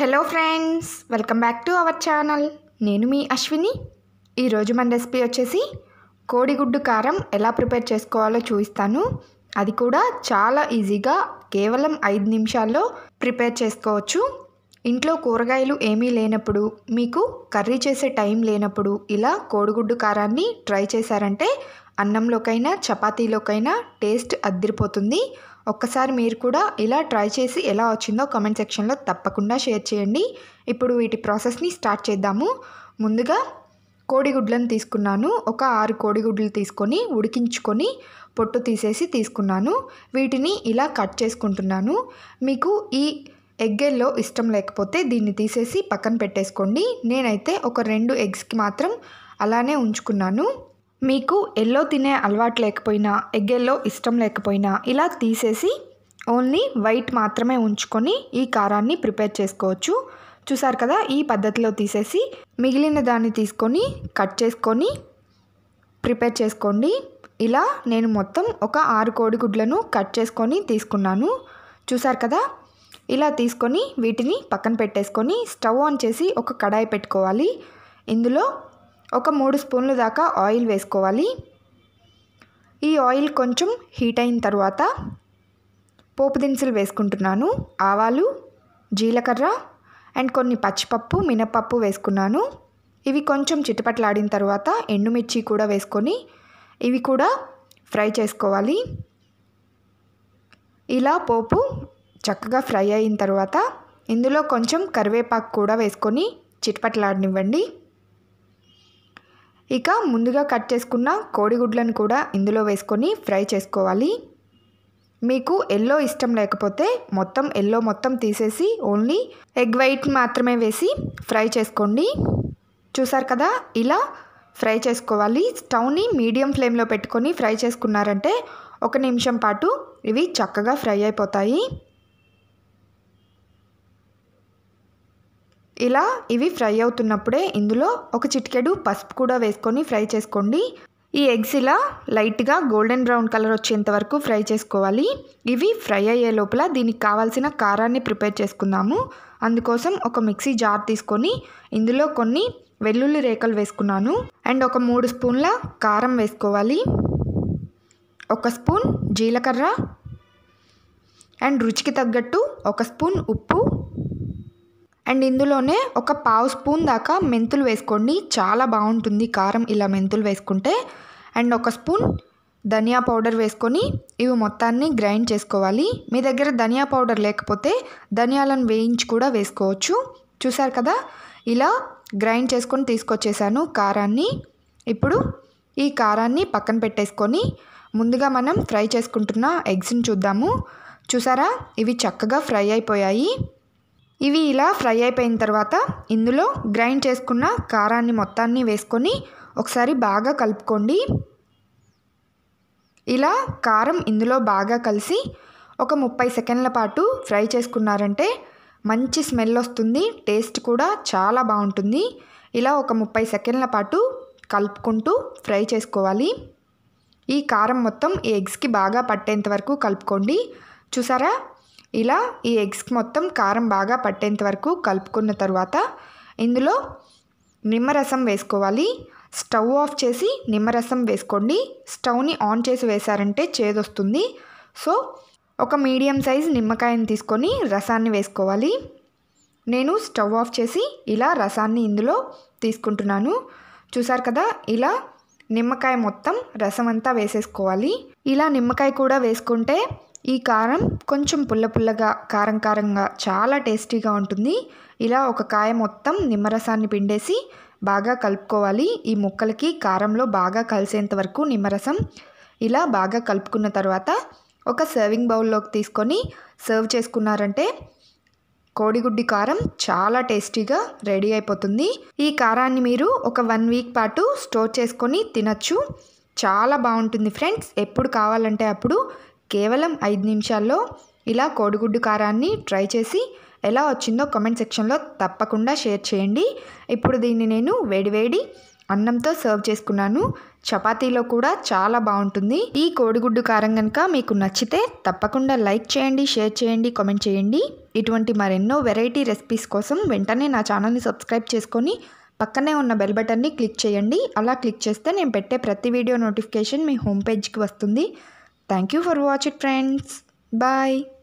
Hello friends welcome back to our channel నేను మీ అశ్విని ఈరోజు మన రెసిపీ వచ్చేసి కోడిగుడ్డు కారం ఎలా ప్రిపేర్ చేసుకోవాలో చూపిస్తాను అది కూడా చాలా ఈజీగా కేవలం ఐదు నిమిషాల్లో ప్రిపేర్ చేసుకోవచ్చు ఇంట్లో కూరగాయలు ఏమీ లేనప్పుడు మీకు కర్రీ చేసే టైం లేనప్పుడు ఇలా కోడిగుడ్డు కారాన్ని ట్రై చేశారంటే అన్నంలోకైనా చపాతీలోకైనా టేస్ట్ అద్దరిపోతుంది ఒక్కసారి మీరు కూడా ఇలా ట్రై చేసి ఎలా వచ్చిందో కమెంట్ సెక్షన్లో తప్పకుండా షేర్ చేయండి ఇప్పుడు వీటి ప్రాసెస్ని స్టార్ట్ చేద్దాము ముందుగా కోడిగుడ్లను తీసుకున్నాను ఒక ఆరు కోడిగుడ్లు తీసుకొని ఉడికించుకొని పొట్టు తీసేసి తీసుకున్నాను వీటిని ఇలా కట్ చేసుకుంటున్నాను మీకు ఈ ఎగ్గెల్లో ఇష్టం లేకపోతే దీన్ని తీసేసి పక్కన పెట్టేసుకోండి నేనైతే ఒక రెండు ఎగ్స్కి మాత్రం అలానే ఉంచుకున్నాను మీకు ఎల్లో తినే అలవాటు లేకపోయినా ఎగ్ ఎల్లో ఇష్టం లేకపోయినా ఇలా తీసేసి ఓన్లీ వైట్ మాత్రమే ఉంచుకొని ఈ కారాన్ని ప్రిపేర్ చేసుకోవచ్చు చూసారు కదా ఈ పద్ధతిలో తీసేసి మిగిలిన దాన్ని తీసుకొని కట్ చేసుకొని ప్రిపేర్ చేసుకోండి ఇలా నేను మొత్తం ఒక ఆరు కోడిగుడ్లను కట్ చేసుకొని తీసుకున్నాను చూసారు కదా ఇలా తీసుకొని వీటిని పక్కన పెట్టేసుకొని స్టవ్ ఆన్ చేసి ఒక కడాయి పెట్టుకోవాలి ఇందులో ఒక మూడు స్పూన్లు దాకా ఆయిల్ వేసుకోవాలి ఈ ఆయిల్ కొంచెం హీట్ అయిన తర్వాత పోపు దినుసులు వేసుకుంటున్నాను ఆవాలు జీలకర్ర అండ్ కొన్ని పచ్చిపప్పు మినపప్పు వేసుకున్నాను ఇవి కొంచెం చిటపట్లాడిన తర్వాత ఎండుమిర్చి కూడా వేసుకొని ఇవి కూడా ఫ్రై చేసుకోవాలి ఇలా పోపు చక్కగా ఫ్రై అయిన తర్వాత ఇందులో కొంచెం కరివేపాకు కూడా వేసుకొని చిటపట్లాడనివ్వండి ఇక ముందుగా కట్ చేసుకున్న కోడిగుడ్లను కూడా ఇందులో వేసుకొని ఫ్రై చేసుకోవాలి మీకు ఎల్లో ఇష్టం లేకపోతే మొత్తం ఎల్లో మొత్తం తీసేసి ఓన్లీ ఎగ్ వైట్ మాత్రమే వేసి ఫ్రై చేసుకోండి చూసారు కదా ఇలా ఫ్రై చేసుకోవాలి స్టవ్ని మీడియం ఫ్లేమ్లో పెట్టుకొని ఫ్రై చేసుకున్నారంటే ఒక నిమిషం పాటు ఇవి చక్కగా ఫ్రై అయిపోతాయి ఇలా ఇవి ఫ్రై అవుతున్నప్పుడే ఇందులో ఒక చిటికెడు పసుపు కూడా వేసుకొని ఫ్రై చేసుకోండి ఈ ఎగ్స్ ఇలా లైట్గా గోల్డెన్ బ్రౌన్ కలర్ వచ్చేంత వరకు ఫ్రై చేసుకోవాలి ఇవి ఫ్రై అయ్యే లోపల దీనికి కావాల్సిన కారాన్ని ప్రిపేర్ చేసుకుందాము అందుకోసం ఒక మిక్సీ జార్ తీసుకొని ఇందులో కొన్ని వెల్లుల్లి రేకలు వేసుకున్నాను అండ్ ఒక మూడు స్పూన్ల కారం వేసుకోవాలి ఒక స్పూన్ జీలకర్ర అండ్ రుచికి తగ్గట్టు ఒక స్పూన్ ఉప్పు అండ్ ఇందులోనే ఒక పావు స్పూన్ దాకా మెంతులు వేసుకోండి చాలా బాగుంటుంది కారం ఇలా మెంతులు వేసుకుంటే అండ్ ఒక స్పూన్ ధనియా పౌడర్ వేసుకొని ఇవి మొత్తాన్ని గ్రైండ్ చేసుకోవాలి మీ దగ్గర ధనియా పౌడర్ లేకపోతే ధనియాలను వేయించి కూడా వేసుకోవచ్చు చూసారు కదా ఇలా గ్రైండ్ చేసుకొని తీసుకొచ్చేసాను కారాన్ని ఇప్పుడు ఈ కారాన్ని పక్కన పెట్టేసుకొని ముందుగా మనం ఫ్రై చేసుకుంటున్న ఎగ్స్ని చూద్దాము చూసారా ఇవి చక్కగా ఫ్రై అయిపోయాయి ఇవి ఇలా ఫ్రై అయిపోయిన తర్వాత ఇందులో గ్రైండ్ చేసుకున్న కారాన్ని మొత్తాన్ని వేసుకొని ఒకసారి బాగా కలుపుకోండి ఇలా కారం ఇందులో బాగా కలిసి ఒక ముప్పై సెకండ్ల పాటు ఫ్రై చేసుకున్నారంటే మంచి స్మెల్ వస్తుంది టేస్ట్ కూడా చాలా బాగుంటుంది ఇలా ఒక ముప్పై సెకండ్ల పాటు కలుపుకుంటూ ఫ్రై చేసుకోవాలి ఈ కారం మొత్తం ఎగ్స్కి బాగా పట్టేంత వరకు కలుపుకోండి చూసారా ఇలా ఈ ఎగ్స్ మొత్తం కారం బాగా పట్టేంత వరకు కలుపుకున్న తర్వాత ఇందులో నిమ్మరసం వేసుకోవాలి స్టవ్ ఆఫ్ చేసి నిమ్మరసం వేసుకోండి స్టవ్ని ఆన్ చేసి వేశారంటే చేదొస్తుంది సో ఒక మీడియం సైజ్ నిమ్మకాయని తీసుకొని రసాన్ని వేసుకోవాలి నేను స్టవ్ ఆఫ్ చేసి ఇలా రసాన్ని ఇందులో తీసుకుంటున్నాను చూసారు కదా ఇలా నిమ్మకాయ మొత్తం రసం అంతా వేసేసుకోవాలి ఇలా నిమ్మకాయ కూడా వేసుకుంటే ఈ కారం కొంచెం పుల్ల పుల్లగా కారం కారంగా చాలా టేస్టీగా ఉంటుంది ఇలా ఒక కాయ మొత్తం నిమ్మరసాన్ని పిండేసి బాగా కలుపుకోవాలి ఈ ముక్కలకి కారంలో బాగా కలిసేంత వరకు నిమ్మరసం ఇలా బాగా కలుపుకున్న తర్వాత ఒక సర్వింగ్ బౌల్లోకి తీసుకొని సర్వ్ చేసుకున్నారంటే కోడిగుడ్డి కారం చాలా టేస్టీగా రెడీ అయిపోతుంది ఈ కారాన్ని మీరు ఒక వన్ వీక్ పాటు స్టోర్ చేసుకొని తినచ్చు చాలా బాగుంటుంది ఫ్రెండ్స్ ఎప్పుడు కావాలంటే అప్పుడు కేవలం ఐదు నిమిషాల్లో ఇలా కోడిగుడ్డు కారాన్ని ట్రై చేసి ఎలా వచ్చిందో కమెంట్ సెక్షన్లో తప్పకుండా షేర్ చేయండి ఇప్పుడు దీన్ని నేను వేడివేడి అన్నంతో సర్వ్ చేసుకున్నాను చపాతీలో కూడా చాలా బాగుంటుంది ఈ కోడిగుడ్డు కారం కనుక మీకు నచ్చితే తప్పకుండా లైక్ చేయండి షేర్ చేయండి కామెంట్ చేయండి ఇటువంటి మరెన్నో వెరైటీ రెసిపీస్ కోసం వెంటనే నా ఛానల్ని సబ్స్క్రైబ్ చేసుకొని పక్కనే ఉన్న బెల్ బటన్ని క్లిక్ చేయండి అలా క్లిక్ చేస్తే నేను పెట్టే ప్రతి వీడియో నోటిఫికేషన్ మీ హోమ్ పేజ్కి వస్తుంది Thank you for watching friends. Bye.